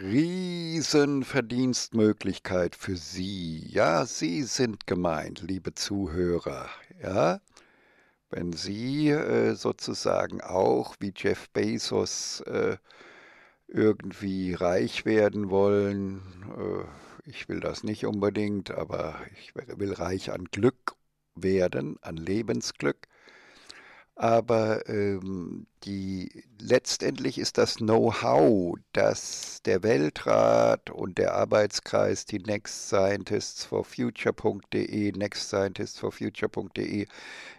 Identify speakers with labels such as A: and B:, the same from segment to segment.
A: Riesenverdienstmöglichkeit für Sie. Ja, Sie sind gemeint, liebe Zuhörer. Ja, wenn Sie äh, sozusagen auch wie Jeff Bezos äh, irgendwie reich werden wollen, äh, ich will das nicht unbedingt, aber ich will reich an Glück werden, an Lebensglück, aber ähm, die, letztendlich ist das Know-how, das der Weltrat und der Arbeitskreis, die Next Scientists for Future.de, Next Scientists for Future.de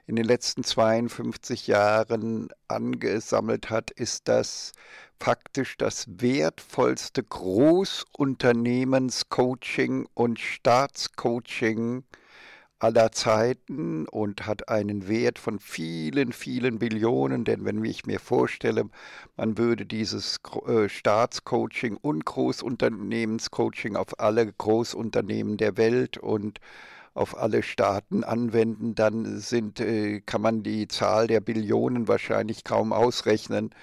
A: in den letzten 52 Jahren angesammelt hat, ist das faktisch das wertvollste Großunternehmenscoaching und Staatscoaching, äh, aller Zeiten und hat einen Wert von vielen, vielen Billionen. Denn wenn ich mir vorstelle, man würde dieses äh, Staatscoaching und Großunternehmenscoaching auf alle Großunternehmen der Welt und auf alle Staaten anwenden, dann sind, äh, kann man die Zahl der Billionen wahrscheinlich kaum ausrechnen,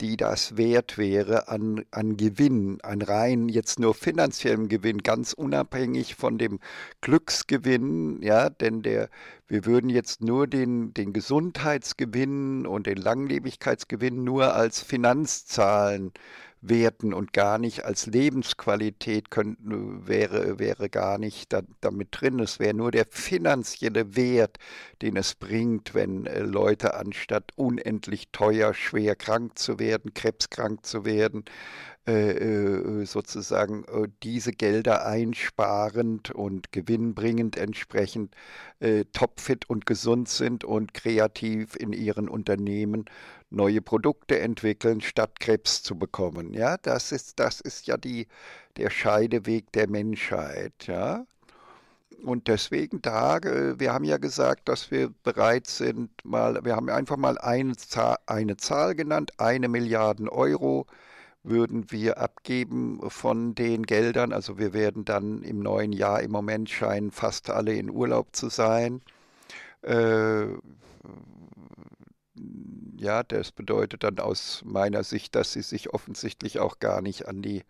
A: die das wert wäre an, an Gewinn, an rein jetzt nur finanziellem Gewinn, ganz unabhängig von dem Glücksgewinn, ja, denn der, wir würden jetzt nur den, den Gesundheitsgewinn und den Langlebigkeitsgewinn nur als Finanzzahlen werten und gar nicht als Lebensqualität könnten, äh, wäre, wäre gar nicht da, damit drin. Es wäre nur der finanzielle Wert, den es bringt, wenn äh, Leute anstatt unendlich teuer, schwer krank zu werden, krebskrank zu werden, äh, sozusagen diese Gelder einsparend und gewinnbringend entsprechend topfit und gesund sind und kreativ in ihren Unternehmen neue Produkte entwickeln, statt Krebs zu bekommen. Ja, das ist, das ist ja die, der Scheideweg der Menschheit. Ja. Und deswegen da, wir haben ja gesagt, dass wir bereit sind, mal, wir haben einfach mal eine Zahl, eine Zahl genannt, eine Milliarde Euro würden wir abgeben von den Geldern. Also wir werden dann im neuen Jahr, im Moment scheinen fast alle in Urlaub zu sein. Äh, ja, das bedeutet dann aus meiner Sicht, dass sie sich offensichtlich auch gar nicht an die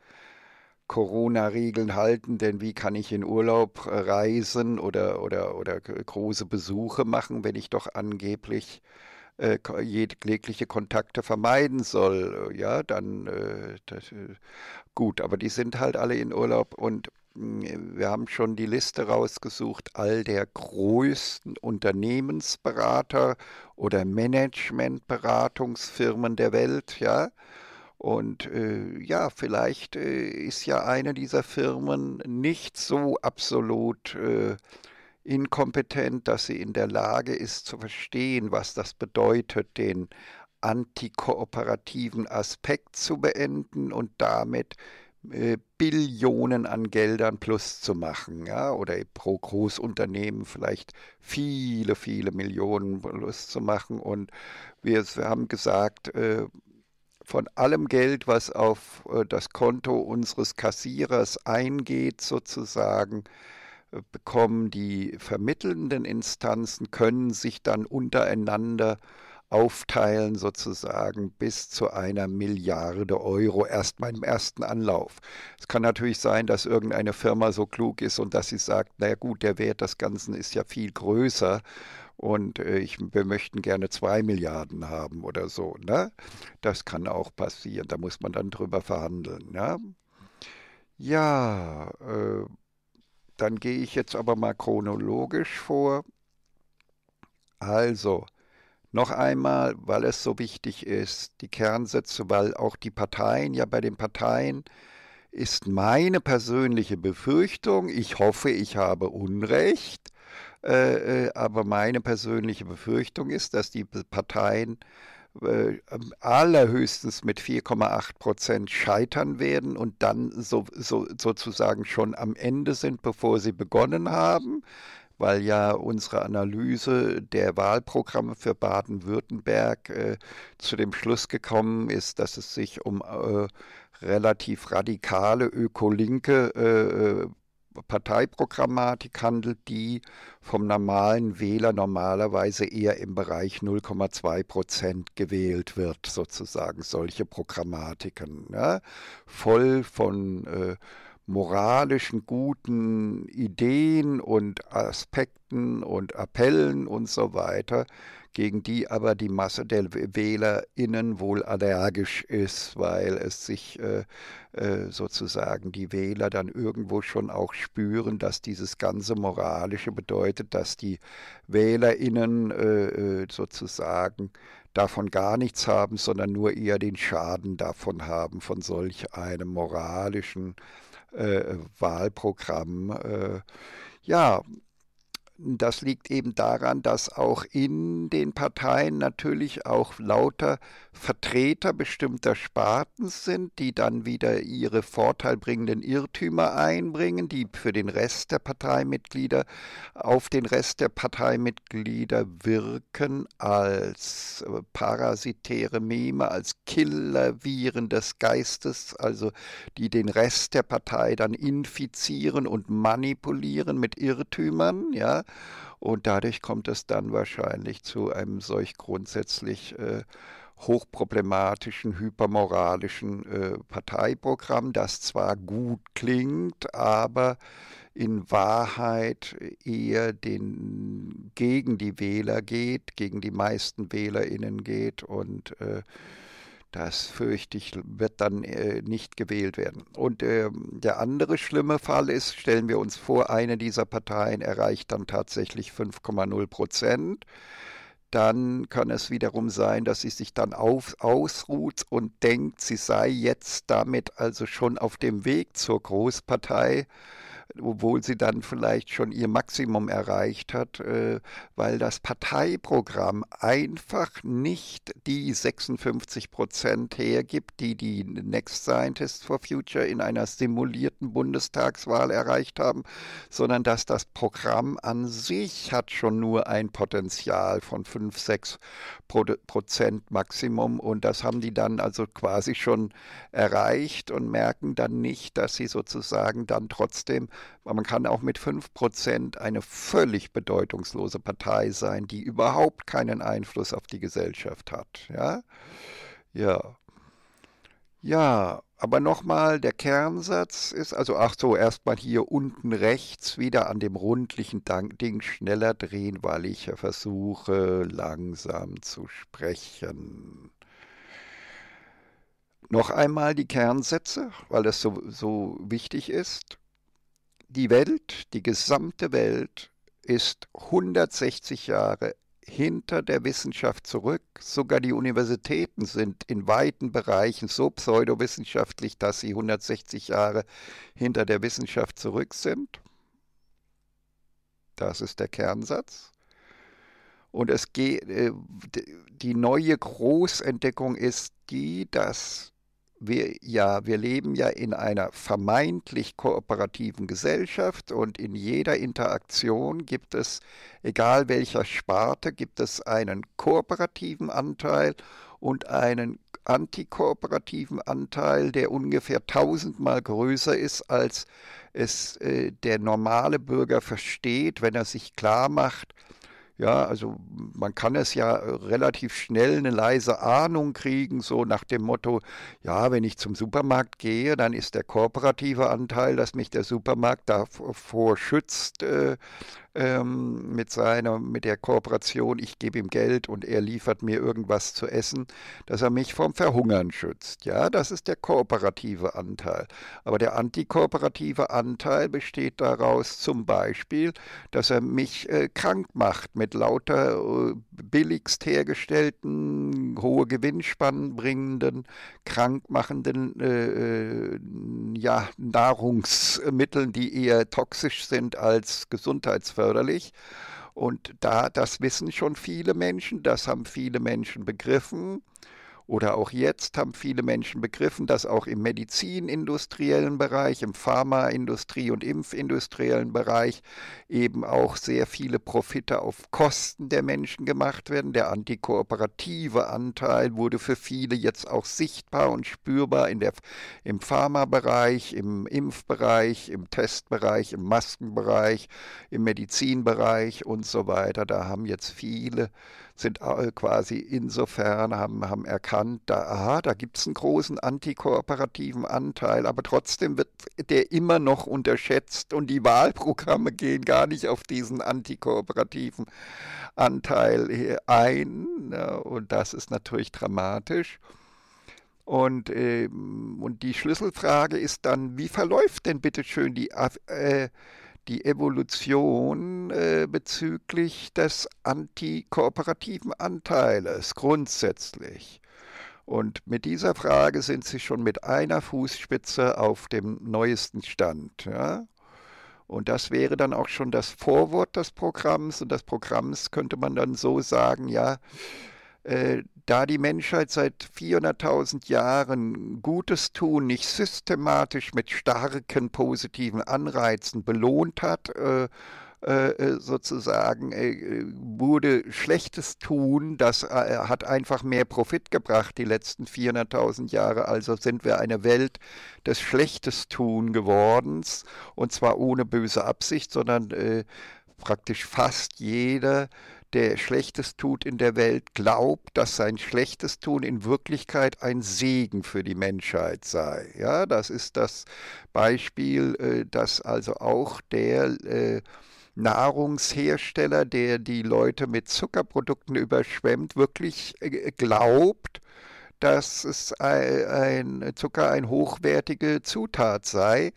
A: Corona-Regeln halten, denn wie kann ich in Urlaub äh, reisen oder, oder, oder äh, große Besuche machen, wenn ich doch angeblich äh, jegliche Kontakte vermeiden soll, äh, ja, dann äh, das, äh, gut. Aber die sind halt alle in Urlaub und mm, wir haben schon die Liste rausgesucht, all der größten Unternehmensberater oder Managementberatungsfirmen der Welt, ja. Und äh, ja, vielleicht äh, ist ja eine dieser Firmen nicht so absolut äh, inkompetent, dass sie in der Lage ist zu verstehen, was das bedeutet, den antikooperativen Aspekt zu beenden und damit äh, Billionen an Geldern plus zu machen, ja, oder pro Großunternehmen vielleicht viele, viele Millionen plus zu machen. Und wir, wir haben gesagt, äh, von allem Geld, was auf äh, das Konto unseres Kassierers eingeht, sozusagen, bekommen. Die vermittelnden Instanzen können sich dann untereinander aufteilen, sozusagen bis zu einer Milliarde Euro erst beim ersten Anlauf. Es kann natürlich sein, dass irgendeine Firma so klug ist und dass sie sagt, na gut, der Wert des Ganzen ist ja viel größer und äh, ich, wir möchten gerne zwei Milliarden haben oder so. Ne? Das kann auch passieren, da muss man dann drüber verhandeln. Ne? Ja, äh, dann gehe ich jetzt aber mal chronologisch vor. Also, noch einmal, weil es so wichtig ist, die Kernsätze, weil auch die Parteien, ja bei den Parteien ist meine persönliche Befürchtung, ich hoffe, ich habe Unrecht, äh, äh aber meine persönliche Befürchtung ist, dass die Parteien äh, allerhöchstens mit 4,8 Prozent scheitern werden und dann so, so, sozusagen schon am Ende sind, bevor sie begonnen haben, weil ja unsere Analyse der Wahlprogramme für Baden-Württemberg äh, zu dem Schluss gekommen ist, dass es sich um äh, relativ radikale ökolinke äh, äh, Parteiprogrammatik handelt, die vom normalen Wähler normalerweise eher im Bereich 0,2 Prozent gewählt wird, sozusagen solche Programmatiken. Ne? Voll von äh, moralischen guten Ideen und Aspekten und Appellen und so weiter, gegen die aber die Masse der WählerInnen wohl allergisch ist, weil es sich äh, äh, sozusagen die Wähler dann irgendwo schon auch spüren, dass dieses ganze Moralische bedeutet, dass die WählerInnen äh, äh sozusagen davon gar nichts haben, sondern nur eher den Schaden davon haben, von solch einem moralischen äh, äh, Wahlprogramm. Äh, ja, das liegt eben daran, dass auch in den Parteien natürlich auch lauter Vertreter bestimmter Sparten sind, die dann wieder ihre vorteilbringenden Irrtümer einbringen, die für den Rest der Parteimitglieder, auf den Rest der Parteimitglieder wirken als parasitäre Meme, als Killerviren des Geistes, also die den Rest der Partei dann infizieren und manipulieren mit Irrtümern, ja. Und dadurch kommt es dann wahrscheinlich zu einem solch grundsätzlich äh, hochproblematischen, hypermoralischen äh, Parteiprogramm, das zwar gut klingt, aber in Wahrheit eher den, gegen die Wähler geht, gegen die meisten Wählerinnen geht und äh, das fürchte ich, wird dann äh, nicht gewählt werden. Und äh, der andere schlimme Fall ist, stellen wir uns vor, eine dieser Parteien erreicht dann tatsächlich 5,0 Prozent. Dann kann es wiederum sein, dass sie sich dann auf, ausruht und denkt, sie sei jetzt damit also schon auf dem Weg zur Großpartei obwohl sie dann vielleicht schon ihr Maximum erreicht hat, äh, weil das Parteiprogramm einfach nicht die 56 Prozent hergibt, die die Next Scientists for Future in einer simulierten Bundestagswahl erreicht haben, sondern dass das Programm an sich hat schon nur ein Potenzial von 5, 6 Prozent Maximum und das haben die dann also quasi schon erreicht und merken dann nicht, dass sie sozusagen dann trotzdem man kann auch mit 5% eine völlig bedeutungslose Partei sein, die überhaupt keinen Einfluss auf die Gesellschaft hat. Ja, ja. ja aber nochmal, der Kernsatz ist, also ach so, erstmal hier unten rechts wieder an dem rundlichen Ding schneller drehen, weil ich versuche, langsam zu sprechen. Noch einmal die Kernsätze, weil das so, so wichtig ist die Welt, die gesamte Welt ist 160 Jahre hinter der Wissenschaft zurück. Sogar die Universitäten sind in weiten Bereichen so pseudowissenschaftlich, dass sie 160 Jahre hinter der Wissenschaft zurück sind. Das ist der Kernsatz. Und es geht, äh, die neue Großentdeckung ist die, dass wir ja, wir leben ja in einer vermeintlich kooperativen Gesellschaft und in jeder Interaktion gibt es, egal welcher Sparte, gibt es einen kooperativen Anteil und einen antikooperativen Anteil, der ungefähr tausendmal größer ist, als es äh, der normale Bürger versteht, wenn er sich klar macht, ja, also man kann es ja äh, relativ schnell eine leise Ahnung kriegen, so nach dem Motto, ja, wenn ich zum Supermarkt gehe, dann ist der kooperative Anteil, dass mich der Supermarkt davor schützt, äh, ähm, mit seiner, mit der Kooperation, ich gebe ihm Geld und er liefert mir irgendwas zu essen, dass er mich vom Verhungern schützt. Ja, das ist der kooperative Anteil. Aber der antikooperative Anteil besteht daraus zum Beispiel, dass er mich äh, krank macht mit lauter äh, billigst hergestellten, hohe Gewinnspannen bringenden, krankmachenden äh, äh, ja, Nahrungsmitteln, die eher toxisch sind als gesundheitsförderlich. Und da, das wissen schon viele Menschen, das haben viele Menschen begriffen. Oder auch jetzt haben viele Menschen begriffen, dass auch im medizinindustriellen Bereich, im Pharmaindustrie- und impfindustriellen Bereich eben auch sehr viele Profite auf Kosten der Menschen gemacht werden. Der antikooperative Anteil wurde für viele jetzt auch sichtbar und spürbar in der, im Pharmabereich, im Impfbereich, im Testbereich, im Maskenbereich, im Medizinbereich und so weiter. Da haben jetzt viele sind äh, quasi insofern, haben, haben erkannt, da, aha, da gibt es einen großen antikooperativen Anteil, aber trotzdem wird der immer noch unterschätzt und die Wahlprogramme gehen gar nicht auf diesen antikooperativen Anteil äh, ein. Ne, und das ist natürlich dramatisch. Und, ähm, und die Schlüsselfrage ist dann, wie verläuft denn bitte schön die äh, die Evolution äh, bezüglich des antikooperativen Anteiles grundsätzlich. Und mit dieser Frage sind Sie schon mit einer Fußspitze auf dem neuesten Stand. Ja? Und das wäre dann auch schon das Vorwort des Programms. Und des Programms könnte man dann so sagen, ja, äh, da die Menschheit seit 400.000 Jahren Gutes tun nicht systematisch mit starken positiven Anreizen belohnt hat, äh, äh, äh sozusagen äh, wurde schlechtes Tun, das äh, hat einfach mehr Profit gebracht die letzten 400.000 Jahre, also sind wir eine Welt des schlechtes Tun geworden, und zwar ohne böse Absicht, sondern praktisch fast jeder der Schlechtes tut in der Welt, glaubt, dass sein Schlechtes tun in Wirklichkeit ein Segen für die Menschheit sei. Ja, das ist das Beispiel, äh, dass also auch der äh, Nahrungshersteller, der die Leute mit Zuckerprodukten überschwemmt, wirklich äh, glaubt, dass es ein Zucker eine hochwertige Zutat sei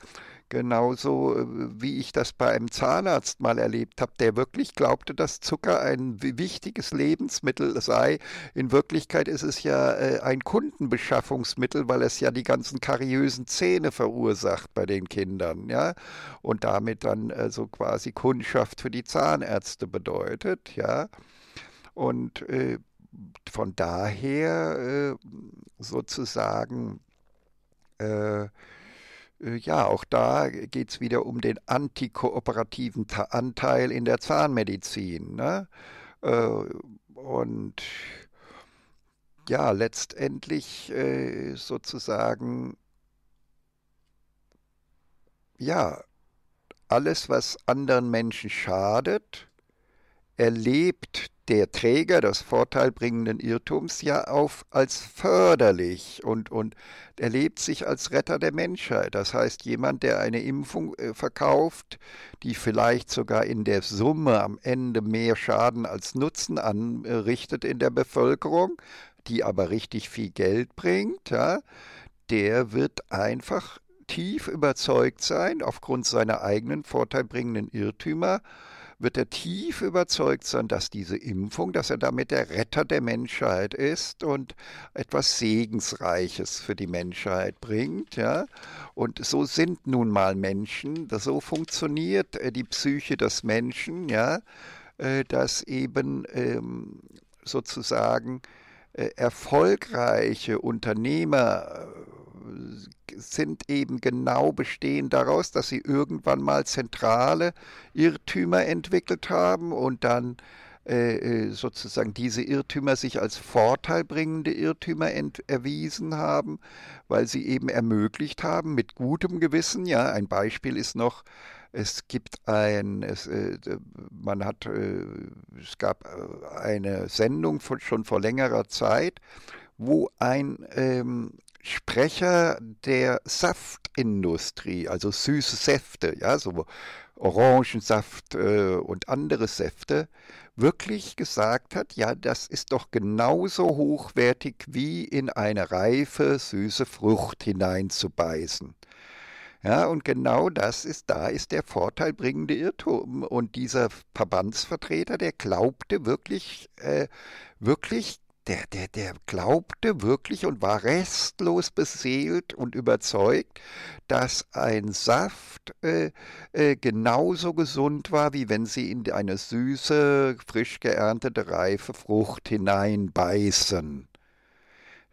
A: Genauso äh, wie ich das bei einem Zahnarzt mal erlebt habe, der wirklich glaubte, dass Zucker ein wichtiges Lebensmittel sei. In Wirklichkeit ist es ja äh, ein Kundenbeschaffungsmittel, weil es ja die ganzen kariösen Zähne verursacht bei den Kindern, ja. Und damit dann äh, so also quasi Kundschaft für die Zahnärzte bedeutet, ja. Und äh, von daher sozusagen äh, äh, ja, auch da geht es wieder um den antikooperativen Anteil in der Zahnmedizin. Ne? Äh, und ja, letztendlich äh, sozusagen, ja, alles, was anderen Menschen schadet, erlebt der Träger des vorteilbringenden Irrtums ja auf als förderlich und, und erlebt sich als Retter der Menschheit. Das heißt, jemand, der eine Impfung äh, verkauft, die vielleicht sogar in der Summe am Ende mehr Schaden als Nutzen anrichtet in der Bevölkerung, die aber richtig viel Geld bringt, ja, der wird einfach tief überzeugt sein, aufgrund seiner eigenen vorteilbringenden Irrtümer, wird er tief überzeugt sein, dass diese Impfung, dass er damit der Retter der Menschheit ist und etwas Segensreiches für die Menschheit bringt. Ja? Und so sind nun mal Menschen, so funktioniert äh, die Psyche des Menschen, ja? Äh, dass eben ähm, sozusagen äh, erfolgreiche Unternehmer, sind eben genau bestehen daraus, dass sie irgendwann mal zentrale Irrtümer entwickelt haben und dann äh, äh sozusagen diese Irrtümer sich als vorteilbringende Irrtümer erwiesen haben, weil sie eben ermöglicht haben, mit gutem Gewissen, ja, ein Beispiel ist noch, es gibt ein, es, äh, man hat, äh, es gab eine Sendung von, schon vor längerer Zeit, wo ein ähm, Sprecher der Saftindustrie, also süße Säfte, ja, so Orangensaft äh, und andere Säfte, wirklich gesagt hat, ja, das ist doch genauso hochwertig wie in eine reife, süße Frucht hineinzubeißen. Ja, und genau das ist, da ist der vorteilbringende Irrtum. Und dieser Verbandsvertreter, der glaubte wirklich, äh, wirklich der, der, der glaubte wirklich und war restlos beseelt und überzeugt, dass ein Saft äh, äh, genauso gesund war, wie wenn sie in eine süße, frisch geerntete, reife Frucht hineinbeißen.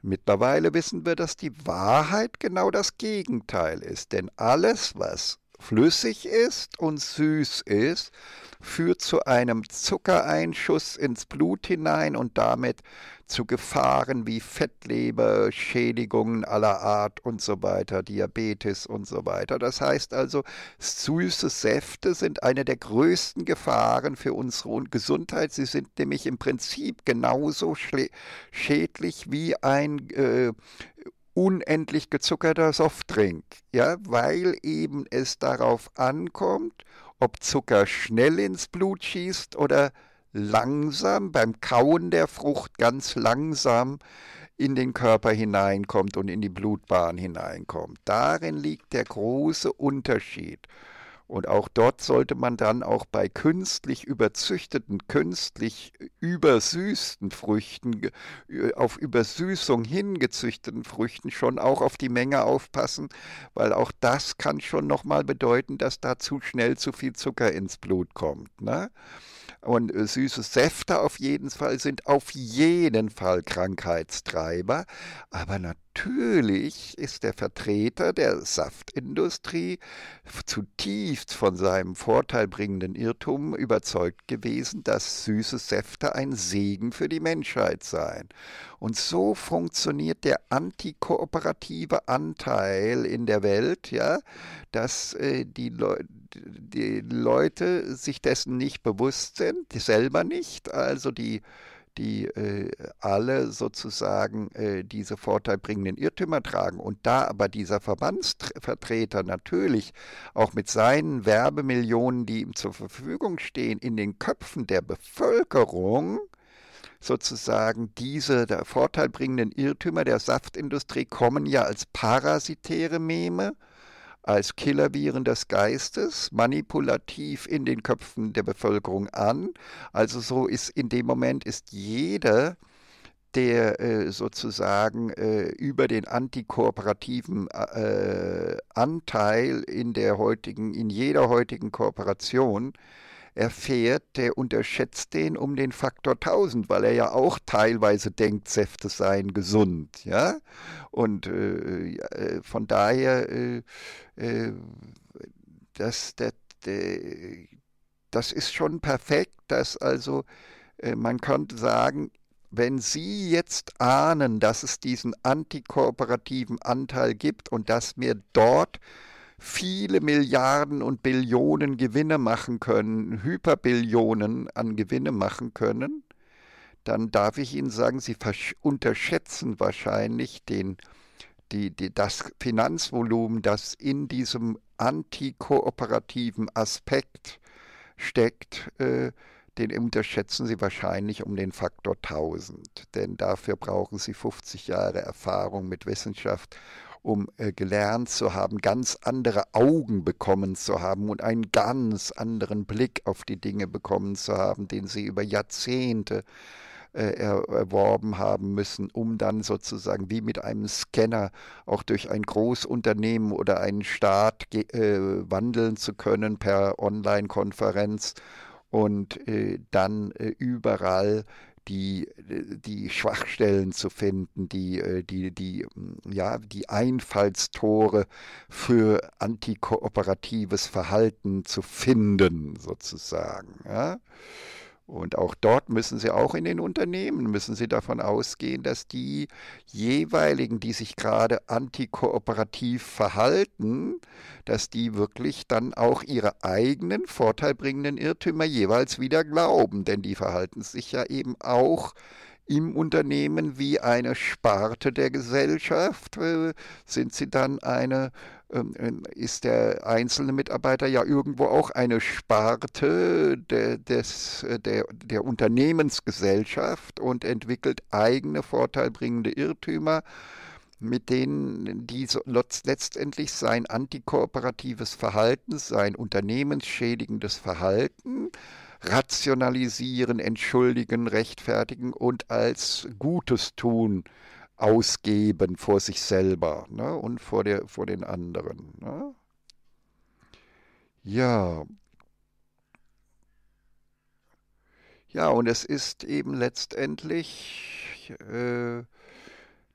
A: Mittlerweile wissen wir, dass die Wahrheit genau das Gegenteil ist, denn alles, was flüssig ist und süß ist, führt zu einem Zuckereinschuss ins Blut hinein und damit zu Gefahren wie Fettleber, Schädigungen aller Art und so weiter, Diabetes und so weiter. Das heißt also, süße Säfte sind eine der größten Gefahren für unsere Gesundheit. Sie sind nämlich im Prinzip genauso schädlich wie ein äh, unendlich gezuckerter Softdrink, ja, weil eben es darauf ankommt, ob Zucker schnell ins Blut schießt oder langsam beim Kauen der Frucht ganz langsam in den Körper hineinkommt und in die Blutbahn hineinkommt. Darin liegt der große Unterschied. Und auch dort sollte man dann auch bei künstlich überzüchteten, künstlich übersüßten Früchten, äh, auf Übersüßung hingezüchteten Früchten schon auch auf die Menge aufpassen, weil auch das kann schon nochmal bedeuten, dass da zu schnell zu viel Zucker ins Blut kommt. Ne? und äh, süße Säfte auf jeden Fall sind auf jeden Fall Krankheitstreiber. Aber natürlich ist der Vertreter der Saftindustrie zutiefst von seinem vorteilbringenden Irrtum überzeugt gewesen, dass süße Säfte ein Segen für die Menschheit seien. Und so funktioniert der antikooperative Anteil in der Welt, ja, dass äh, die Leute die Leute sich dessen nicht bewusst sind, die selber nicht, also die, die äh, alle sozusagen äh, diese vorteilbringenden Irrtümer tragen. Und da aber dieser Verbandsvertreter natürlich auch mit seinen Werbemillionen, die ihm zur Verfügung stehen, in den Köpfen der Bevölkerung sozusagen diese vorteilbringenden Irrtümer der Saftindustrie kommen ja als parasitäre Meme als Killerviren des Geistes manipulativ in den Köpfen der Bevölkerung an. Also so ist in dem Moment ist jeder, der äh, sozusagen äh, über den antikooperativen äh, Anteil in der heutigen, in jeder heutigen Kooperation erfährt, der unterschätzt den um den Faktor 1000, weil er ja auch teilweise denkt, Säfte seien gesund. Ja? Und äh, äh von daher, äh, äh das, das, äh, das ist schon perfekt, dass also man könnte sagen, wenn Sie jetzt ahnen, dass es diesen antikooperativen Anteil gibt und dass mir dort äh, viele Milliarden und Billionen Gewinne machen können, Hyperbillionen an Gewinne machen können, dann darf ich Ihnen sagen, Sie unterschätzen wahrscheinlich den, die, die, das Finanzvolumen, das in diesem antikooperativen Aspekt steckt. Äh, den unterschätzen Sie wahrscheinlich um den Faktor 1000, denn dafür brauchen Sie 50 Jahre Erfahrung mit Wissenschaft um äh, gelernt zu haben, ganz andere Augen bekommen zu haben und einen ganz anderen Blick auf die Dinge bekommen zu haben, den sie über Jahrzehnte äh, erworben haben müssen, um dann sozusagen wie mit einem Scanner auch durch ein Großunternehmen oder einen Staat äh, wandeln zu können per Online-Konferenz und äh, dann äh, überall die, die Schwachstellen zu finden, die, äh, die, die, mm, ja, die Einfallstore für antikooperatives Verhalten zu finden, sozusagen. Ja? Und auch dort müssen Sie auch in den Unternehmen, müssen Sie davon ausgehen, dass die jeweiligen, die sich gerade antikooperativ verhalten, dass die wirklich dann auch ihre eigenen vorteilbringenden Irrtümer jeweils wieder glauben. Denn die verhalten sich ja eben auch im Unternehmen wie eine Sparte der Gesellschaft? Äh, sind sie dann eine, ähm, ähm, ist der einzelne Mitarbeiter ja irgendwo auch eine Sparte der, des, äh, der, der Unternehmensgesellschaft und entwickelt eigene vorteilbringende Irrtümer? mit denen die letztendlich sein antikooperatives Verhalten, sein unternehmensschädigendes Verhalten rationalisieren, entschuldigen, rechtfertigen und als Gutes tun ausgeben vor sich selber ne? und vor, der, vor den anderen. Ne? Ja. Ja, und es ist eben letztendlich, äh,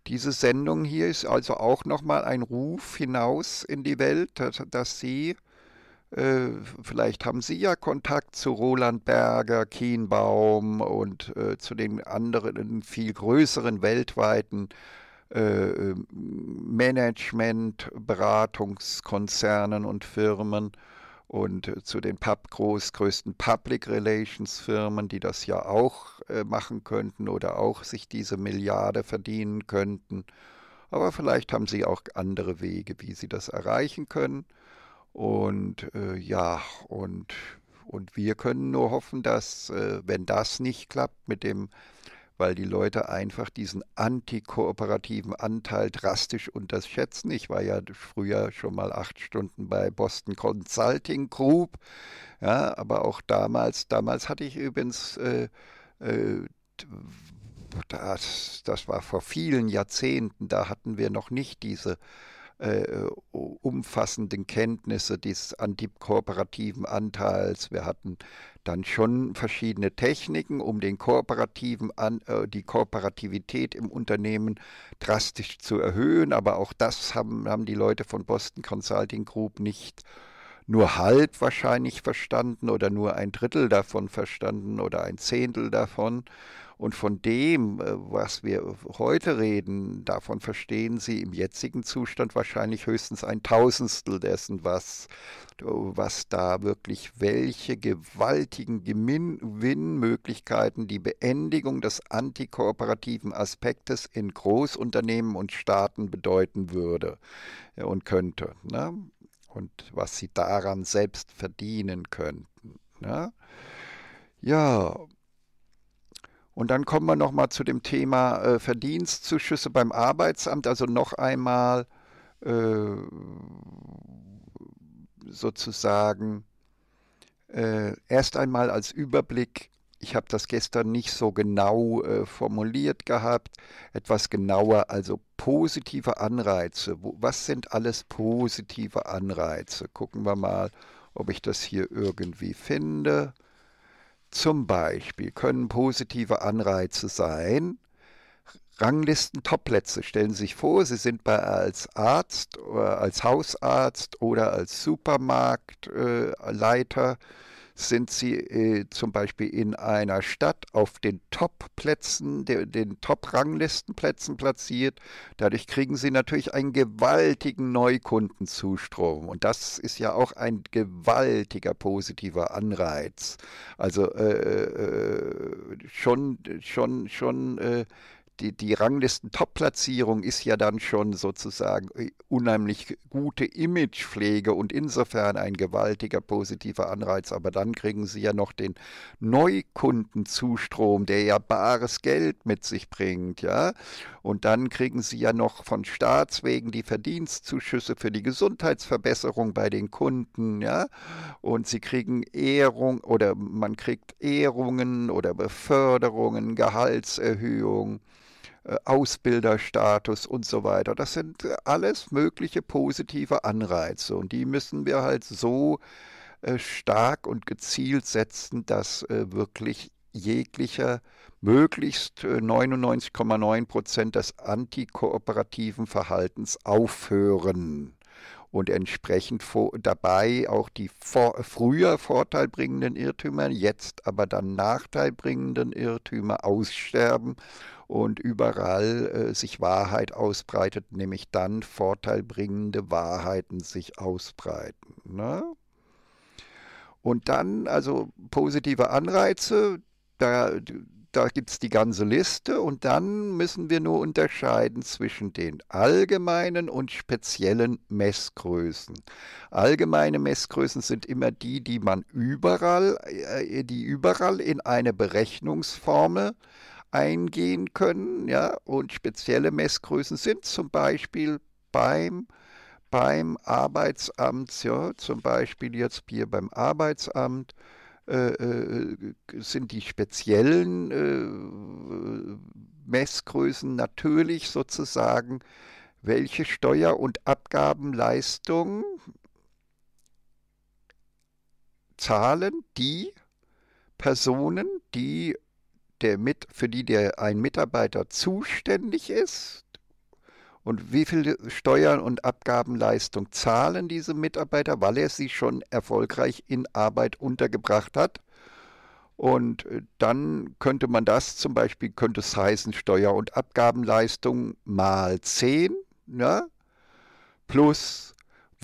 A: diese Sendung hier ist also auch nochmal ein Ruf hinaus in die Welt, dass, dass sie äh, vielleicht haben Sie ja Kontakt zu Roland Berger, Kienbaum und äh, zu den anderen viel größeren weltweiten äh, ähm, Management, Beratungskonzernen und Firmen und äh, zu den Pub groß, größten Public Relations Firmen, die das ja auch äh, machen könnten oder auch sich diese Milliarde verdienen könnten. Aber vielleicht haben sie auch andere Wege, wie sie das erreichen können. Und äh, ja, und, und wir können nur hoffen, dass, äh, wenn das nicht klappt mit dem weil die Leute einfach diesen antikooperativen Anteil drastisch unterschätzen. Ich war ja früher schon mal acht Stunden bei Boston Consulting Group, ja, aber auch damals, damals hatte ich übrigens, äh, äh, das, das war vor vielen Jahrzehnten, da hatten wir noch nicht diese äh, umfassenden Kenntnisse des antikooperativen Anteils. Wir hatten dann schon verschiedene Techniken, um den kooperativen An äh, die Kooperativität im Unternehmen drastisch zu erhöhen. Aber auch das haben, haben die Leute von Boston Consulting Group nicht äh, nur halb wahrscheinlich verstanden oder nur ein Drittel davon verstanden oder ein Zehntel davon. Und von dem, äh, was wir heute reden, davon verstehen Sie im jetzigen Zustand wahrscheinlich höchstens ein Tausendstel dessen, was, was da wirklich, welche gewaltigen Gewinnmöglichkeiten die Beendigung des antikooperativen Aspektes in Großunternehmen und Staaten bedeuten würde äh, und könnte. Ne? und was sie daran selbst verdienen könnten. Ne? Ja, und dann kommen wir nochmal zu dem Thema äh, Verdienstzuschüsse beim Arbeitsamt. Also noch einmal äh, sozusagen äh, erst einmal als Überblick ich habe das gestern nicht so genau äh, formuliert gehabt, etwas genauer, also positive Anreize. Wo, was sind alles positive Anreize? Gucken wir mal, ob ich das hier irgendwie finde. Zum Beispiel können positive Anreize sein, Ranglisten-Topplätze. Stellen Sie sich vor, Sie sind bei als Arzt, äh, als Hausarzt oder als Supermarktleiter äh, sind sie äh, zum Beispiel in einer Stadt auf den Top-Plätzen, den Top-Ranglistenplätzen platziert. Dadurch kriegen sie natürlich einen gewaltigen Neukundenzustrom. Und das ist ja auch ein gewaltiger positiver Anreiz. Also äh, äh, äh schon, schon, schon äh, die, die Ranglisten-Top-Platzierung ist ja dann schon sozusagen äh, unheimlich gute Imagepflege und insofern ein gewaltiger positiver Anreiz. Aber dann kriegen sie ja noch den Neukundenzustrom, der ja bares Geld mit sich bringt, ja. Und dann kriegen sie ja noch von Staats wegen die Verdienstzuschüsse für die Gesundheitsverbesserung bei den Kunden, ja. Und sie kriegen Ehrung oder man kriegt Ehrungen oder Beförderungen, Gehaltserhöhungen. Äh, Ausbilderstatus und so weiter. Das sind äh, alles mögliche positive Anreize und die müssen wir halt so äh, stark und gezielt setzen, dass wirklich jeglicher, möglichst 99,9 Prozent des antikooperativen Verhaltens aufhören und entsprechend dabei auch die vor, früher vorteilbringenden Irrtümer, jetzt aber dann nachteilbringenden Irrtümer aussterben und überall äh, sich Wahrheit ausbreitet, nämlich dann vorteilbringende Wahrheiten sich ausbreiten. Ne? Und dann also positive Anreize, da da gibt es die ganze Liste und dann müssen wir nur unterscheiden zwischen den allgemeinen und speziellen Messgrößen. Allgemeine Messgrößen sind immer die, die man überall, äh, die überall in eine Berechnungsformel eingehen können. Ja? Und spezielle Messgrößen sind zum Beispiel beim beim Arbeitsamt, ja, zum Beispiel jetzt hier beim Arbeitsamt äh, äh, sind die speziellen äh, Messgrößen natürlich sozusagen, welche Steuer- und Abgabenleistungen zahlen die Personen, die der mit, für die der ein Mitarbeiter zuständig ist, und wie viel Steuern und Abgabenleistung zahlen diese Mitarbeiter, weil er sie schon erfolgreich in Arbeit untergebracht hat. Und äh, dann könnte man das zum Beispiel, könnte es heißen Steuer- und Abgabenleistung mal 10 ne? plus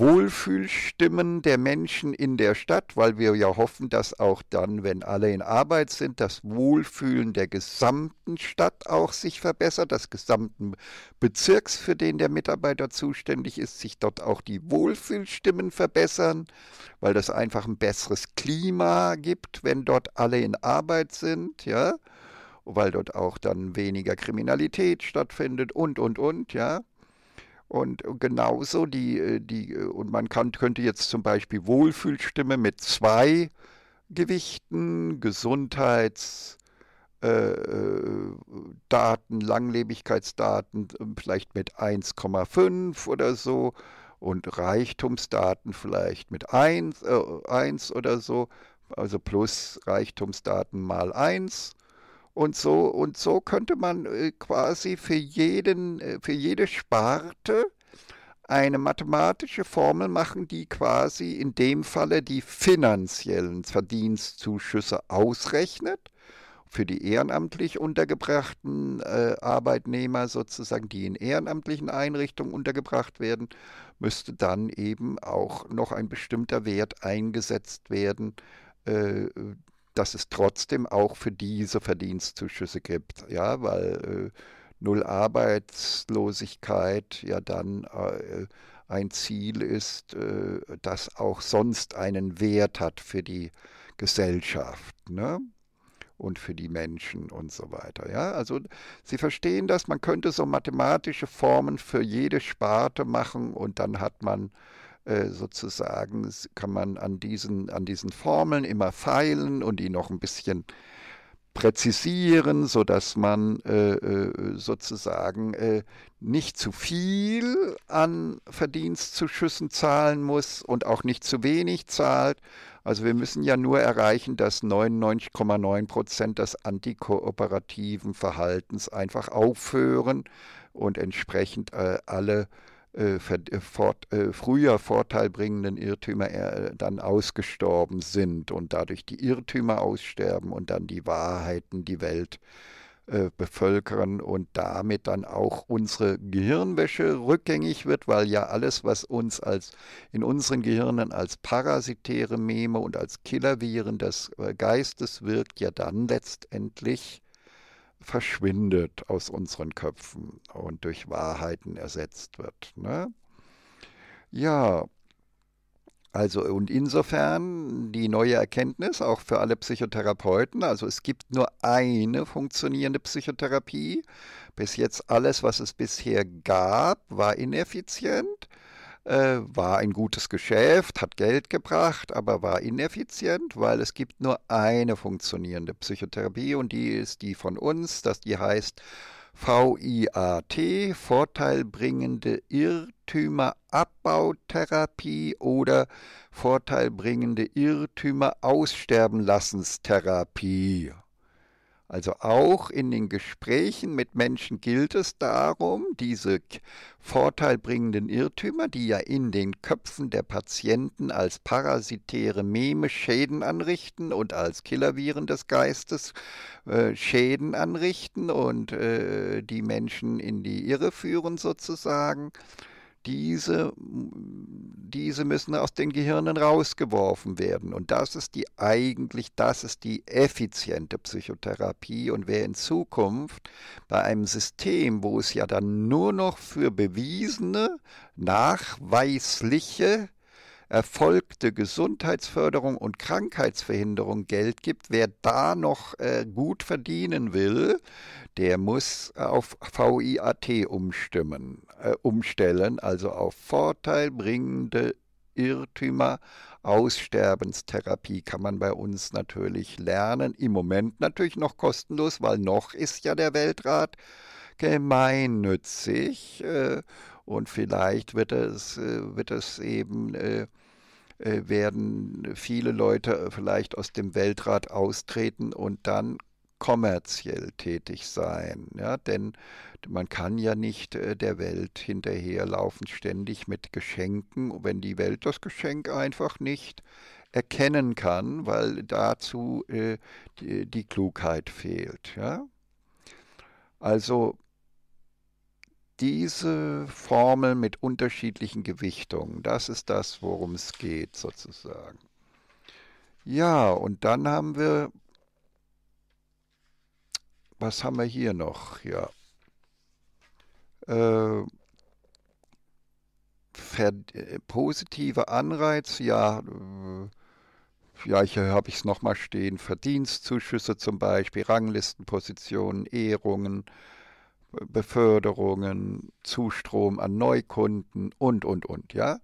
A: Wohlfühlstimmen der Menschen in der Stadt, weil wir ja hoffen, dass auch dann, wenn alle in Arbeit sind, das Wohlfühlen der gesamten Stadt auch sich verbessert, des gesamten Bezirks, für den der Mitarbeiter zuständig ist, sich dort auch die Wohlfühlstimmen verbessern, weil das einfach ein besseres Klima gibt, wenn dort alle in Arbeit sind, ja, weil dort auch dann weniger Kriminalität stattfindet und und und, ja. Und genauso die, äh, die, äh, und man kann, könnte jetzt zum Beispiel Wohlfühlstimme mit zwei Gewichten, Gesundheits, äh, Daten, Langlebigkeitsdaten vielleicht mit 1,5 oder so und Reichtumsdaten vielleicht mit 1, äh, 1 oder so, also plus Reichtumsdaten mal 1 und so, und so könnte man äh, quasi für, jeden, äh, für jede Sparte eine mathematische Formel machen, die quasi in dem Falle die finanziellen Verdienstzuschüsse ausrechnet für die ehrenamtlich untergebrachten äh, Arbeitnehmer sozusagen, die in ehrenamtlichen Einrichtungen untergebracht werden, müsste dann eben auch noch ein bestimmter Wert eingesetzt werden, äh, dass es trotzdem auch für diese Verdienstzuschüsse gibt, ja, weil äh, Null Arbeitslosigkeit ja dann äh, ein Ziel ist, äh, das auch sonst einen Wert hat für die Gesellschaft, ne? und für die Menschen und so weiter. Ja, also Sie verstehen das, man könnte so mathematische Formen für jede Sparte machen und dann hat man äh, sozusagen kann man an diesen, an diesen Formeln immer feilen und die noch ein bisschen präzisieren, sodass man äh, äh, sozusagen äh, nicht zu viel an Verdienstzuschüssen zahlen muss und auch nicht zu wenig zahlt. Also wir müssen ja nur erreichen, dass 99,9 Prozent des antikooperativen Verhaltens einfach aufhören und entsprechend äh, alle äh, äh, fort, äh, früher vorteilbringenden Irrtümer äh, dann ausgestorben sind und dadurch die Irrtümer aussterben und dann die Wahrheiten die Welt äh, bevölkern und damit dann auch unsere Gehirnwäsche rückgängig wird, weil ja alles, was uns als in unseren Gehirnen als parasitäre Meme und als Killerviren des Geistes wirkt, ja dann letztendlich verschwindet aus unseren Köpfen und durch Wahrheiten ersetzt wird. Ne? Ja, also und insofern die neue Erkenntnis auch für alle Psychotherapeuten. Also es gibt nur eine funktionierende Psychotherapie. Bis jetzt alles, was es bisher gab, war ineffizient äh, war ein gutes Geschäft, hat Geld gebracht, aber war ineffizient, weil es gibt nur eine funktionierende Psychotherapie und die ist die von uns, dass die heißt VIAT, vorteilbringende Irrtümerabbautherapie oder vorteilbringende Irrtümer aussterben lassenstherapie. Also auch in den Gesprächen mit Menschen gilt es darum, diese vorteilbringenden Irrtümer, die ja in den Köpfen der Patienten als parasitäre Meme Schäden anrichten und als Killerviren des Geistes äh, Schäden anrichten und äh, die Menschen in die Irre führen sozusagen, diese, diese müssen aus den Gehirnen rausgeworfen werden. Und das ist die eigentlich, das ist die effiziente Psychotherapie. Und wer in Zukunft bei einem System, wo es ja dann nur noch für bewiesene, nachweisliche erfolgte Gesundheitsförderung und Krankheitsverhinderung Geld gibt, wer da noch äh, gut verdienen will, der muss auf VIAT umstimmen, äh, umstellen, also auf vorteilbringende Irrtümer. Aussterbenstherapie kann man bei uns natürlich lernen. Im Moment natürlich noch kostenlos, weil noch ist ja der Weltrat gemeinnützig äh, und vielleicht wird es, äh, wird es eben äh, äh werden viele Leute vielleicht aus dem Weltrat austreten und dann kommerziell tätig sein. Ja? Denn man kann ja nicht äh, der Welt hinterherlaufen, ständig mit Geschenken, wenn die Welt das Geschenk einfach nicht erkennen kann, weil dazu äh, die, die, Klugheit fehlt. Ja? Also diese Formel mit unterschiedlichen Gewichtungen, das ist das, worum es geht sozusagen. Ja, und dann haben wir was haben wir hier noch? Ja. Äh, ver, äh, positive Anreize, ja, äh, ja, hier habe ich es nochmal stehen, Verdienstzuschüsse zum Beispiel, Ranglistenpositionen, Ehrungen, Beförderungen, Zustrom an Neukunden und, und, und, ja.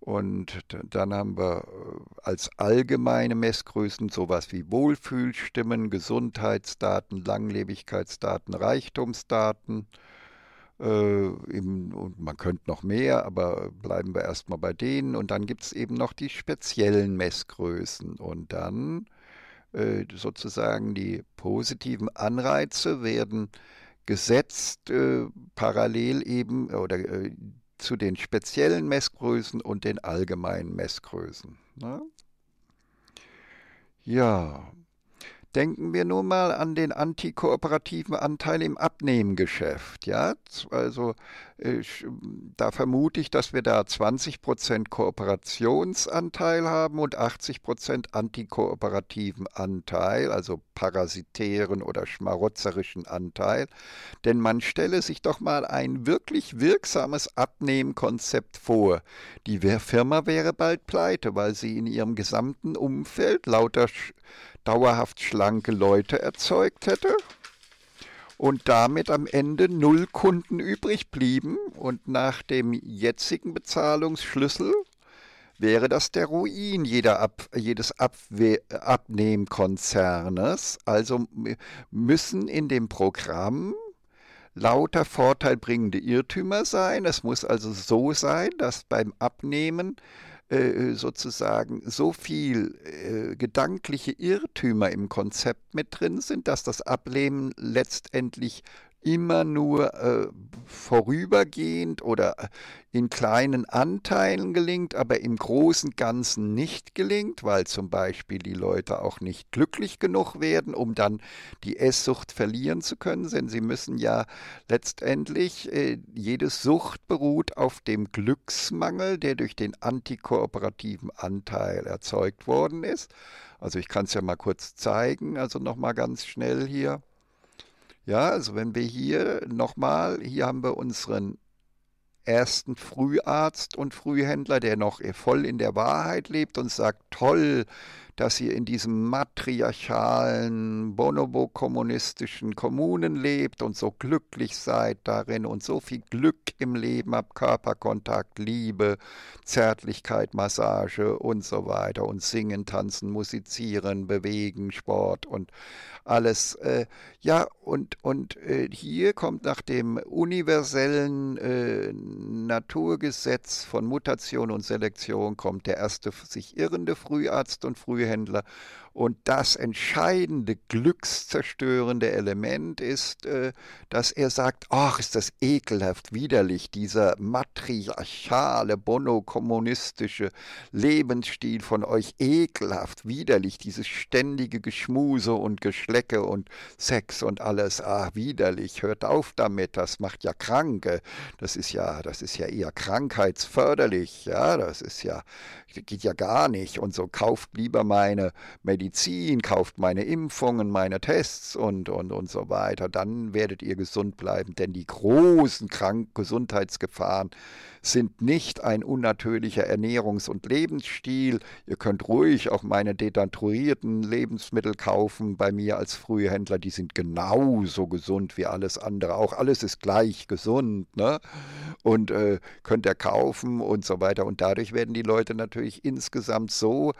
A: Und dann haben wir äh, als allgemeine Messgrößen sowas wie Wohlfühlstimmen, Gesundheitsdaten, Langlebigkeitsdaten, Reichtumsdaten. Äh, eben, und man könnte noch mehr, aber bleiben wir erstmal bei denen. Und dann gibt es eben noch die speziellen Messgrößen. Und dann äh, sozusagen die positiven Anreize werden gesetzt, äh, parallel eben, oder äh, zu den speziellen Messgrößen und den allgemeinen Messgrößen. Ne? Ja, Denken wir nur mal an den antikooperativen Anteil im Abnehmgeschäft. Ja? Also ich, äh, da vermute ich, dass wir da 20% Kooperationsanteil haben und 80% antikooperativen Anteil, also parasitären oder schmarotzerischen Anteil. Denn man stelle sich doch mal ein wirklich wirksames Abnehmkonzept vor. Die Firma wäre bald pleite, weil sie in ihrem gesamten Umfeld lauter dauerhaft schlanke Leute erzeugt hätte und damit am Ende null Kunden übrig blieben und nach dem jetzigen Bezahlungsschlüssel wäre das der Ruin jeder Ab, jedes Abwe Abnehmkonzernes. Also müssen in dem Programm lauter vorteilbringende Irrtümer sein. Es muss also so sein, dass beim Abnehmen äh, äh, sozusagen so viel äh, gedankliche Irrtümer im Konzept mit drin sind, dass das Ablehnen letztendlich immer nur äh, vorübergehend oder äh, in kleinen Anteilen gelingt, aber im großen Ganzen nicht gelingt, weil zum Beispiel die Leute auch nicht glücklich genug werden, um dann die Esssucht verlieren zu können, denn sie müssen ja letztendlich, äh, jede Sucht beruht auf dem Glücksmangel, der durch den antikooperativen Anteil erzeugt worden ist. Also ich kann es ja mal kurz zeigen, also nochmal ganz schnell hier. Ja, also wenn wir hier nochmal, hier haben wir unseren ersten Früharzt und Frühhändler, der noch voll in der Wahrheit lebt und sagt, toll, dass ihr in diesem matriarchalen, bonobo-kommunistischen Kommunen lebt und so glücklich seid darin und so viel Glück im Leben habt, Körperkontakt, Liebe, Zärtlichkeit, Massage und so weiter und singen, tanzen, musizieren, bewegen, Sport und alles. Äh, ja, und, und äh, hier kommt nach dem universellen äh, Naturgesetz von Mutation und Selektion kommt der erste sich irrende Früharzt und Frühherr Treuhänder Und das entscheidende glückszerstörende Element ist, äh, dass er sagt, ach, ist das ekelhaft widerlich, dieser matriarchale, bonokommunistische Lebensstil von euch, ekelhaft widerlich, dieses ständige Geschmuse und Geschlecke und Sex und alles, ach, widerlich, hört auf damit, das macht ja Kranke, das ist ja, das ist ja eher krankheitsförderlich, ja, das ist ja, geht ja gar nicht und so kauft lieber meine Medizin Medizin, kauft meine Impfungen, meine Tests und, und, und so weiter, dann werdet ihr gesund bleiben. Denn die großen Krank Gesundheitsgefahren sind nicht ein unnatürlicher Ernährungs- und Lebensstil. Ihr könnt ruhig auch meine denaturierten Lebensmittel kaufen bei mir als Frühhändler. Die sind genauso gesund wie alles andere. Auch alles ist gleich gesund. Ne? Und äh, könnt ihr kaufen und so weiter. Und dadurch werden die Leute natürlich insgesamt so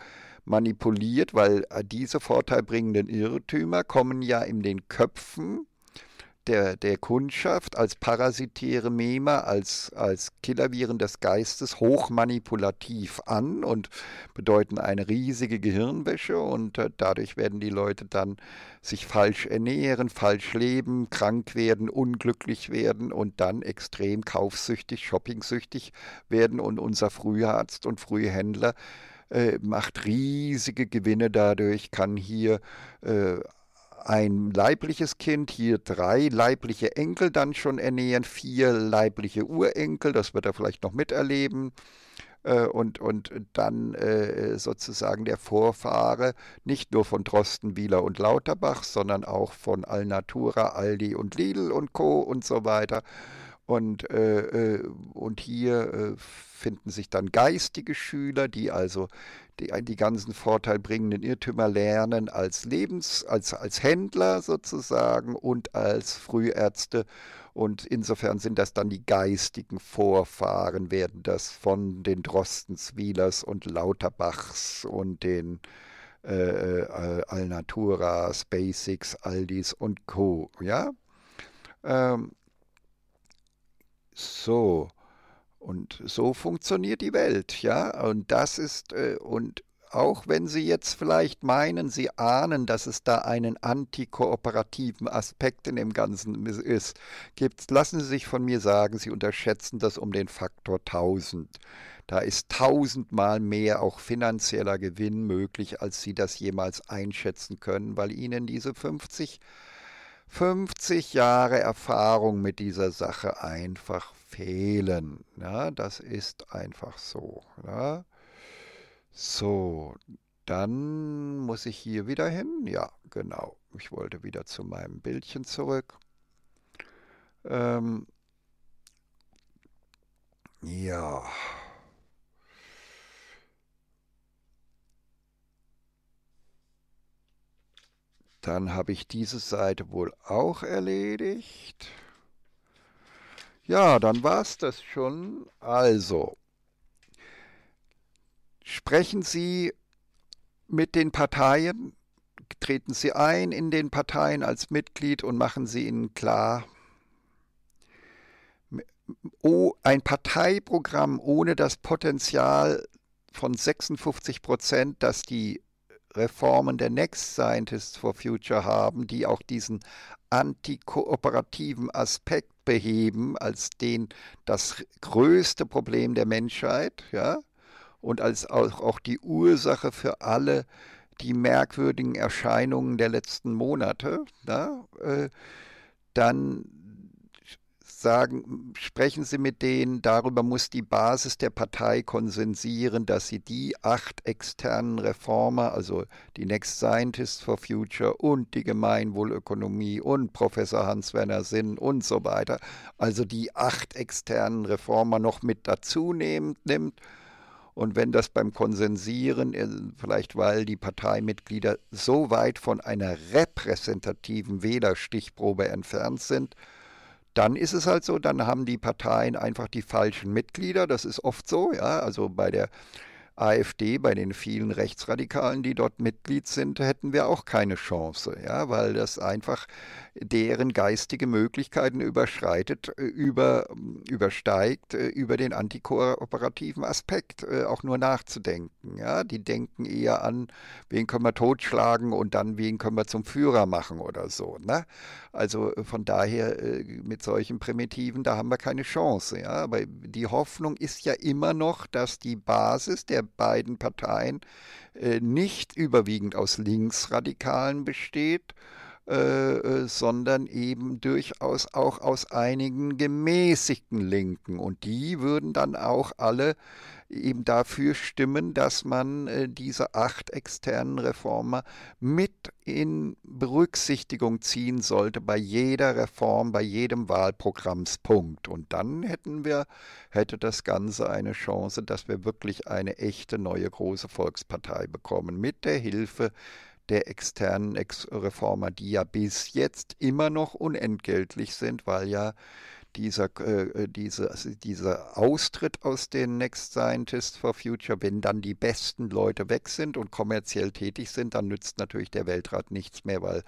A: manipuliert, weil äh, diese vorteilbringenden Irrtümer kommen ja in den Köpfen der, der Kundschaft als parasitäre Meme, als, als Killerviren des Geistes hochmanipulativ an und bedeuten eine riesige Gehirnwäsche und äh, dadurch werden die Leute dann sich falsch ernähren, falsch leben, krank werden, unglücklich werden und dann extrem kaufsüchtig, shoppingsüchtig werden und unser Früharzt und Frühhändler äh, äh, macht riesige Gewinne dadurch, kann hier äh, ein leibliches Kind, hier drei leibliche Enkel dann schon ernähren, vier leibliche Urenkel, das wird er vielleicht noch miterleben. Äh, und, und dann äh, sozusagen der Vorfahre nicht nur von Drosten, Wieler und Lauterbach, sondern auch von Alnatura, Aldi und Lidl und Co. und so weiter. Und, äh, äh, und hier äh, finden sich dann geistige Schüler, die also die, äh, die ganzen vorteilbringenden Irrtümer lernen als Lebens-, als, als Händler sozusagen und als Frühärzte. Und insofern sind das dann die geistigen Vorfahren, werden das von den Drostenswielers und Lauterbachs und den äh, Alnatura, Basics, Aldis und Co. Ja? Ähm, so. Und so funktioniert die Welt, ja. Und das ist, äh, und auch wenn Sie jetzt vielleicht meinen, Sie ahnen, dass es da einen antikooperativen Aspekt in dem Ganzen ist, gibt's, lassen Sie sich von mir sagen, Sie unterschätzen das um den Faktor 1000. Da ist tausendmal mehr auch finanzieller Gewinn möglich, als Sie das jemals einschätzen können, weil Ihnen diese 50 50 Jahre Erfahrung mit dieser Sache einfach fehlen. Ja, das ist einfach so. Ja. So, dann muss ich hier wieder hin. Ja, genau. Ich wollte wieder zu meinem Bildchen zurück. Ähm, ja. Dann habe ich diese Seite wohl auch erledigt. Ja, dann war es das schon. Also, sprechen Sie mit den Parteien, treten Sie ein in den Parteien als Mitglied und machen Sie ihnen klar, oh, ein Parteiprogramm ohne das Potenzial von 56 Prozent, das die Reformen der Next Scientists for Future haben, die auch diesen antikooperativen Aspekt beheben als den das größte Problem der Menschheit, ja, und als auch, auch die Ursache für alle die merkwürdigen Erscheinungen der letzten Monate, ja, äh, dann sagen, sprechen Sie mit denen, darüber muss die Basis der Partei konsensieren, dass sie die acht externen Reformer, also die Next Scientists for Future und die Gemeinwohlökonomie und Professor Hans-Werner Sinn und so weiter, also die acht externen Reformer noch mit dazu nehmen, nimmt. Und wenn das beim Konsensieren, äh, vielleicht weil die Parteimitglieder so weit von einer repräsentativen Wählerstichprobe entfernt sind, dann ist es halt so, dann haben die Parteien einfach die falschen Mitglieder. Das ist oft so, ja. Also bei der AfD, bei den vielen Rechtsradikalen, die dort Mitglied sind, hätten wir auch keine Chance, ja, weil das einfach deren geistige Möglichkeiten überschreitet, äh, über, mm, übersteigt, äh, über den antikooperativen Aspekt äh, auch nur nachzudenken. Ja. Die denken eher an, wen können wir totschlagen und dann wen können wir zum Führer machen oder so. Ne? Also von daher mit solchen Primitiven, da haben wir keine Chance. Ja. Aber die Hoffnung ist ja immer noch, dass die Basis der der beiden Parteien äh, nicht überwiegend aus Linksradikalen besteht, äh, äh, sondern eben durchaus auch aus einigen gemäßigten Linken. Und die würden dann auch alle eben dafür stimmen, dass man äh, diese acht externen Reformer mit in Berücksichtigung ziehen sollte bei jeder Reform, bei jedem Wahlprogrammspunkt. Und dann hätten wir, hätte das Ganze eine Chance, dass wir wirklich eine echte neue große Volkspartei bekommen mit der Hilfe der externen Ex Reformer, die ja bis jetzt immer noch unentgeltlich sind, weil ja dieser, äh, äh, diese, also dieser Austritt aus den Next Scientists for Future, wenn dann die besten Leute weg sind und kommerziell tätig sind, dann nützt natürlich der Weltrat nichts mehr, weil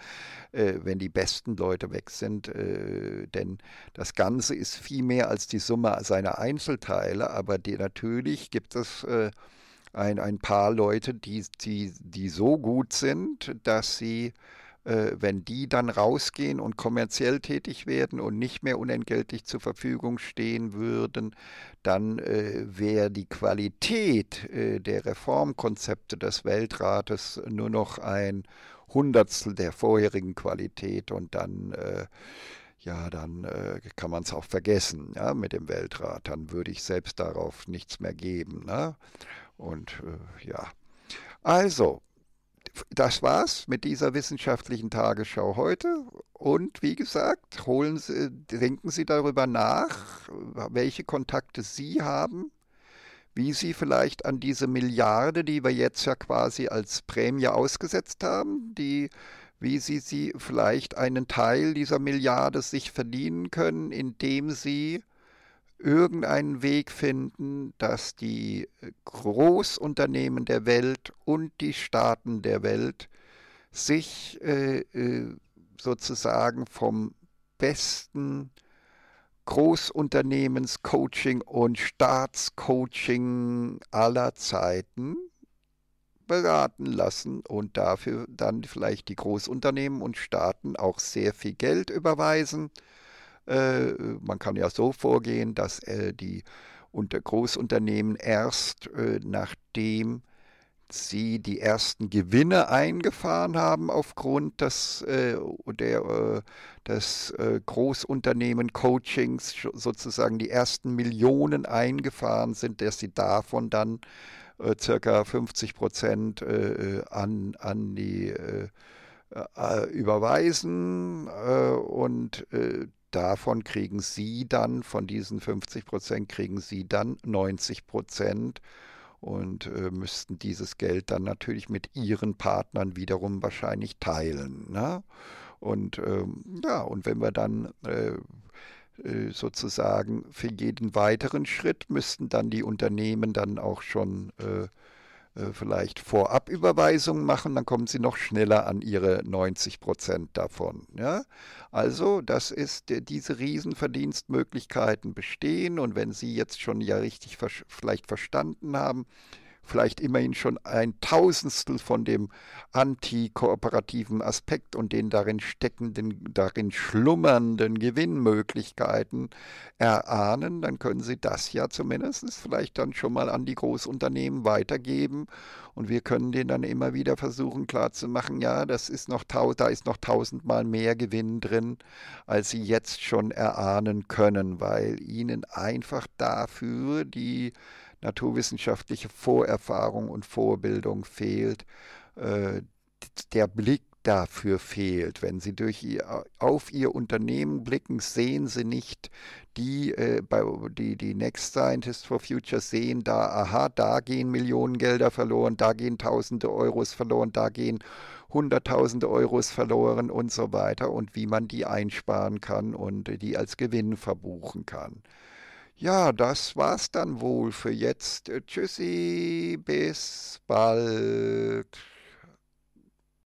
A: äh, wenn die besten Leute weg sind, äh, denn das Ganze ist viel mehr als die Summe seiner Einzelteile, aber die, natürlich gibt es äh, ein, ein paar Leute, die, die, die so gut sind, dass sie äh, wenn die dann rausgehen und kommerziell tätig werden und nicht mehr unentgeltlich zur Verfügung stehen würden, dann äh, wäre die Qualität äh, der Reformkonzepte des Weltrates nur noch ein Hundertstel der vorherigen Qualität und dann äh, ja, dann äh, kann man es auch vergessen ja, mit dem Weltrat. Dann würde ich selbst darauf nichts mehr geben. Ne? Und äh, ja, also das war's mit dieser wissenschaftlichen Tagesschau heute. Und wie gesagt, holen Sie, denken Sie darüber nach, welche Kontakte Sie haben, wie Sie vielleicht an diese Milliarde, die wir jetzt ja quasi als Prämie ausgesetzt haben, die, wie Sie sie vielleicht einen Teil dieser Milliarde sich verdienen können, indem Sie irgendeinen Weg finden, dass die Großunternehmen der Welt und die Staaten der Welt sich äh, äh, sozusagen vom besten Großunternehmenscoaching und Staatscoaching aller Zeiten beraten lassen und dafür dann vielleicht die Großunternehmen und Staaten auch sehr viel Geld überweisen äh, man kann ja so vorgehen, dass äh, die Großunternehmen erst äh, nachdem sie die ersten Gewinne eingefahren haben aufgrund des, der, des Großunternehmen-Coachings sozusagen die ersten Millionen eingefahren sind, dass sie davon dann äh, circa 50 Prozent an, an die überweisen und davon kriegen Sie dann, von diesen 50 Prozent kriegen Sie dann 90 Prozent und äh, müssten dieses Geld dann natürlich mit Ihren Partnern wiederum wahrscheinlich teilen. Ne? Und ähm, ja, und wenn wir dann äh, äh sozusagen für jeden weiteren Schritt müssten dann die Unternehmen dann auch schon äh, äh, vielleicht Vorabüberweisungen machen, dann kommen sie noch schneller an ihre 90 Prozent davon. Ja? Also das ist, äh, diese Riesenverdienstmöglichkeiten bestehen und wenn Sie jetzt schon ja richtig vielleicht verstanden haben, vielleicht immerhin schon ein Tausendstel von dem antikooperativen Aspekt und den darin steckenden, darin schlummernden Gewinnmöglichkeiten erahnen, dann können Sie das ja zumindest vielleicht dann schon mal an die Großunternehmen weitergeben und wir können denen dann immer wieder versuchen klarzumachen, ja, das ist noch, da ist noch tausendmal mehr Gewinn drin, als Sie jetzt schon erahnen können, weil Ihnen einfach dafür die naturwissenschaftliche Vorerfahrung und Vorbildung fehlt, äh, der Blick dafür fehlt. Wenn Sie durch ihr, auf Ihr Unternehmen blicken, sehen Sie nicht die, äh, die, die Next Scientists for Future sehen da, aha, da gehen Millionen Gelder verloren, da gehen Tausende Euros verloren, da gehen Hunderttausende Euros verloren und so weiter und wie man die einsparen kann und die als Gewinn verbuchen kann. Ja, das war's dann wohl für jetzt. Äh, tschüssi, bis bald.